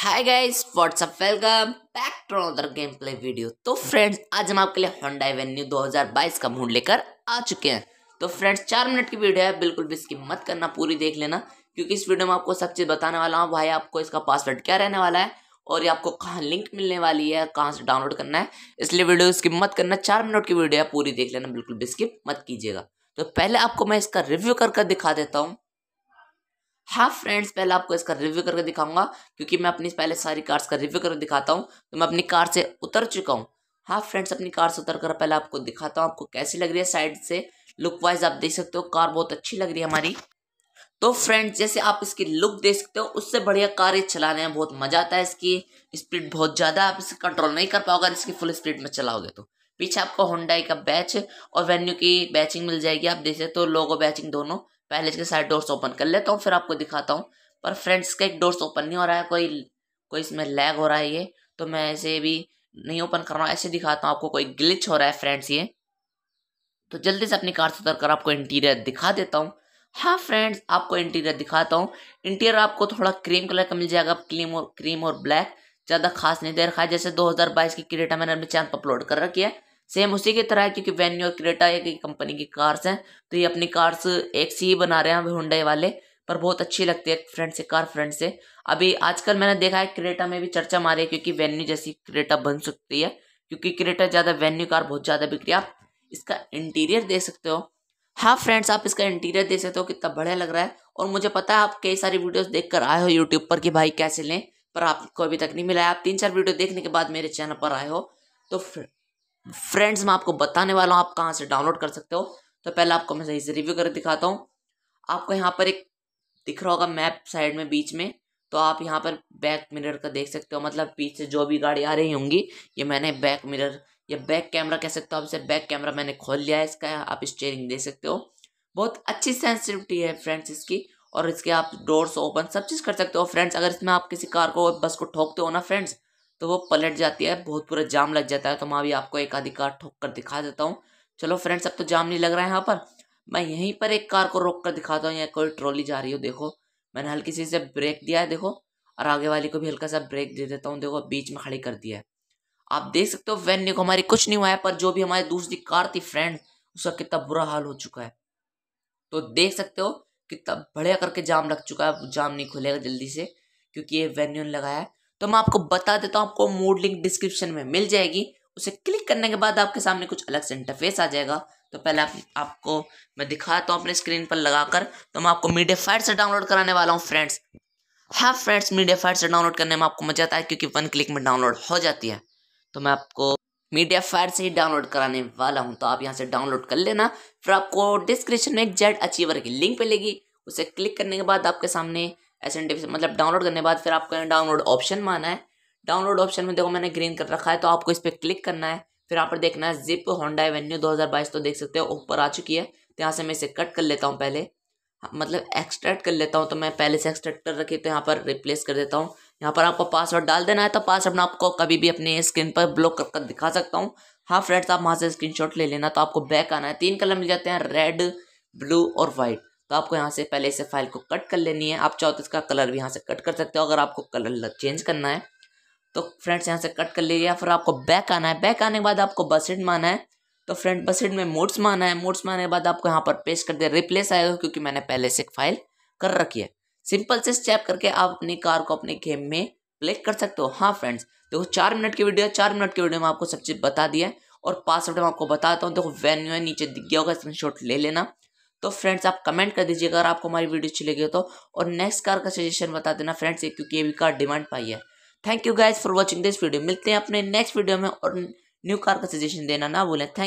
hi guys what's up welcome back to another gameplay video तो friends आज हम आपके लिए होंडा एवेन्यू 2022 का मूड लेकर आ चुके हैं तो फ्रेंड्स चार मिनट की वीडियो है बिल्कुल भी इसकी मत करना पूरी देख लेना क्योंकि इस वीडियो में आपको सब चीज़ बताने वाला हूँ भाई आपको इसका पासवर्ड क्या रहने वाला है और ये आपको कहाँ लिंक मिलने वाली है कहाँ से डाउनलोड करना है इसलिए वीडियो इसकी मत करना चार मिनट की वीडियो है पूरी देख लेना बिल्कुल भी इसकी मत कीजिएगा तो पहले आपको मैं इसका रिव्यू कर दिखा देता हूँ हाँ फ्रेंड्स पहले आपको इसका रिव्यू करके दिखाऊंगा क्योंकि मैं अपनी पहले सारी कार्स का रिव्यू करके दिखाता हूँ तो मैं अपनी कार से उतर चुका हूँ हाँ फ्रेंड्स अपनी कार से उतर कर पहले आपको दिखाता हूँ आपको कैसी लग रही है साइड से लुक वाइज आप देख सकते हो कार बहुत अच्छी लग रही है हमारी तो फ्रेंड्स जैसे आप इसकी लुक देख सकते हो उससे बढ़िया कार ये चलाने में बहुत मजा आता है इसकी स्पीड बहुत ज़्यादा आप इसे कंट्रोल नहीं कर पाओगे इसकी फुल स्पीड में चलाओगे तो पीछे आपको होंडाई का बैच और वेन्यू की बैचिंग मिल जाएगी आप देख सकते हो लोगो बैचिंग दोनों पहले इसके सारे डोर्स ओपन कर लेता हूँ फिर आपको दिखाता हूँ पर फ्रेंड्स का एक डोर्स ओपन नहीं हो रहा है कोई कोई इसमें लैग हो रहा है ये तो मैं ऐसे भी नहीं ओपन कर रहा हूँ ऐसे दिखाता हूँ आपको कोई ग्लिच हो रहा है फ्रेंड्स ये तो जल्दी से अपनी कार से उतर कर आपको इंटीरियर दिखा देता हूँ हाँ फ्रेंड्स आपको इंटीरियर दिखाता हूँ इंटीरियर आपको थोड़ा क्रीम कलर का मिल जाएगा क्रीम और क्रीम और ब्लैक ज़्यादा खास नहीं दे रखा है जैसे 2022 की क्रेटा मैंने अपने चैनल पर अपलोड कर रखी है सेम उसी की तरह है क्योंकि वेन्यू और क्रेटा एक कंपनी की कार्स हैं तो ये अपनी कार्स एक सी ही बना रहे हैं हुडे वाले पर बहुत अच्छी लगती है फ्रेंड से कार फ्रेंड से अभी आजकल मैंने देखा है क्रेटा में भी चर्चा मारी है क्योंकि वेन्यू जैसी क्रेटा बन सकती है क्योंकि क्रेटा ज़्यादा वेन्यू कार बहुत ज़्यादा है आप इसका इंटीरियर देख सकते हो हाँ फ्रेंड्स आप इसका इंटीरियर देख सकते हो कितना बढ़िया लग रहा है और मुझे पता है आप कई सारी वीडियोज़ देख आए हो यूट्यूब पर कि भाई कैसे लें पर आपको अभी तक नहीं मिला है आप तीन चार वीडियो देखने के बाद मेरे चैनल पर आए हो तो फ्रेंड्स मैं आपको बताने वाला हूँ आप कहाँ से डाउनलोड कर सकते हो तो पहले आपको मैं सही से रिव्यू कर दिखाता हूँ आपको यहाँ पर एक दिख रहा होगा मैप साइड में बीच में तो आप यहाँ पर बैक मिरर का देख सकते हो मतलब पीछे जो भी गाड़ी आ रही होंगी ये मैंने बैक मिरर या बैक कैमरा कह सकते हो आप इसे बैक कैमरा मैंने खोल लिया है इसका आप स्टेयरिंग देख सकते हो बहुत अच्छी सेंसिटिविटी है फ्रेंड्स इसकी और इसके आप डोर्स ओपन सब चीज़ कर सकते हो फ्रेंड्स अगर इसमें आप किसी कार को बस को ठोकते हो ना फ्रेंड्स तो वो पलट जाती है बहुत पूरा जाम लग जाता है तो मैं अभी आपको एक आधी कार ठोक कर दिखा देता हूँ चलो फ्रेंड्स अब तो जाम नहीं लग रहा है यहाँ पर मैं यहीं पर एक कार को रोक कर दिखाता हूँ यहाँ कोई ट्रॉली जा रही हो देखो मैंने हल्की सी से ब्रेक दिया है देखो और आगे वाली को भी हल्का सा ब्रेक दे देता हूँ देखो बीच में खड़ी कर दिया है आप देख सकते हो वैन देखो हमारी कुछ नहीं हुआ है पर जो भी हमारी दूसरी कार थी फ्रेंड उसका कितना बुरा हाल हो चुका है तो देख सकते हो कितना बढ़िया करके जाम लग चुका है जाम नहीं खुलेगा जल्दी से क्योंकि ये वेन्यू लगाया है तो मैं आपको बता देता हूँ आपको मूड लिंक डिस्क्रिप्शन में मिल जाएगी उसे क्लिक करने के बाद आपके सामने कुछ अलग से इंटरफेस आ जाएगा तो पहले आप आपको मैं दिखाता हूँ अपने स्क्रीन पर लगाकर तो मैं आपको मीडिया फाइट से डाउनलोड कराने वाला हूँ फ्रेंड्स हाँ फ्रेंड्स मीडिया फायर से डाउनलोड करने में आपको मजा आता है क्योंकि वन क्लिक में डाउनलोड हो जाती है तो मैं आपको मीडिया फायर से ही डाउनलोड कराने वाला हूँ तो आप यहाँ से डाउनलोड कर लेना फिर आपको डिस्क्रिप्शन में एक जेड अचीवर की लिंक मिलेगी उसे क्लिक करने के बाद आपके सामने एस एन मतलब डाउनलोड करने के बाद फिर आपको डाउनलोड ऑप्शन में आना है डाउनलोड ऑप्शन में देखो मैंने ग्रीन कर रखा है तो आपको इस पर क्लिक करना है फिर यहाँ पर देखना है जिप होंडा एवेन्यू 2022 तो देख सकते हो ऊपर आ चुकी है तो यहाँ से मैं इसे कट कर लेता हूँ पहले हाँ, मतलब एक्सट्रैक्ट कर लेता हूँ तो मैं पहले से एक्सट्रैक्ट कर रखी तो यहाँ पर रिप्लेस कर देता हूँ यहाँ पर आपको पासवर्ड डाल देना है तो पासवर्ड आपको कभी भी अपने स्क्रीन पर ब्लॉक कर दिखा सकता हूँ हाँ फ्रेंड्स आप वहाँ से स्क्रीनशॉट ले लेना तो आपको बैक आना है तीन कलर मिल जाते हैं रेड ब्लू और वाइट तो आपको यहाँ से पहले इसे फाइल को कट कर लेनी है आप चाहो तो इसका कलर भी यहाँ से कट कर सकते हो अगर आपको कलर चेंज करना है तो फ्रेंड्स यहाँ से कट कर लीजिए फिर आपको बैक आना है बैक आने के बाद आपको बसेट माना है तो फ्रेंड बसेट में मोड्स माना है मोड्स माने के बाद आपको यहाँ पर पेस्ट कर दिया रिप्लेस आएगा क्योंकि मैंने पहले से एक फाइल कर रखी है सिंपल से स्टेप करके आप अपनी कार को अपने गेम में प्ले कर सकते हो हाँ फ्रेंड्स देखो चार मिनट की वीडियो चार मिनट की वीडियो में आपको सब चीज़ बता दिया है और पासवर्ड मैं आपको बताता हूँ देखो वेन्यू है नीचे दिख गया होगा स्क्रीन ले लेना तो फ्रेंड्स आप कमेंट कर दीजिएगा अगर आपको हमारी वीडियो अच्छी लगी तो और नेक्स्ट कार का सजेशन बता देना फ्रेंड्स क्योंकि ये भी कार डिमांड पाई है thank you guys for watching this video मिलते हैं अपने नेक्स्ट वीडियो में और न्यू कार का सजेशन देना ना बोले थैंक